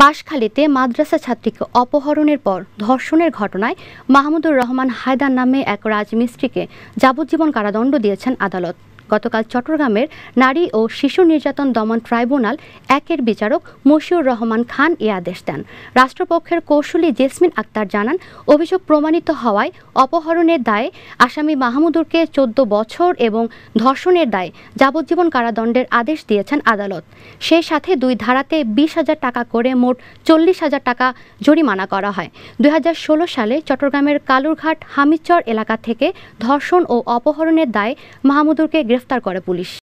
বাঁশখালীতে মাদ্রাসা ছাত্রীকে অপহরণের পর ধর্ষণের ঘটনায় মাহমুদুর রহমান হায়দার নামে এক রাজমিস্ত্রিকে যাবজ্জীবন কারাদণ্ড দিয়েছেন আদালত গতকাল চট্টগ্রামের নারী ও শিশু নির্যাতন দমন ট্রাইব্যুনাল একের বিচারক মশিউর রহমান খান এ আদেশ দেন রাষ্ট্রপক্ষের কৌশলী জেসমিন আক্তার জানান অভিযোগ প্রমাণিত হওয়ায় অপহরণের দায়ে আসামি মাহমুদুরকে চোদ্দ বছর এবং ধর্ষণের দায়ে যাবজ্জীবন কারাদণ্ডের আদেশ দিয়েছেন আদালত সেই সাথে দুই ধারাতে বিশ হাজার টাকা করে মোট চল্লিশ হাজার টাকা জরিমানা করা হয় দুই হাজার ষোলো সালে চট্টগ্রামের কালুরঘাট হামিদচর এলাকা থেকে ধর্ষণ ও অপহরণের দায়ে মাহমুদুরকে গ্রেফতার গ্রেফতার করে পুলিশ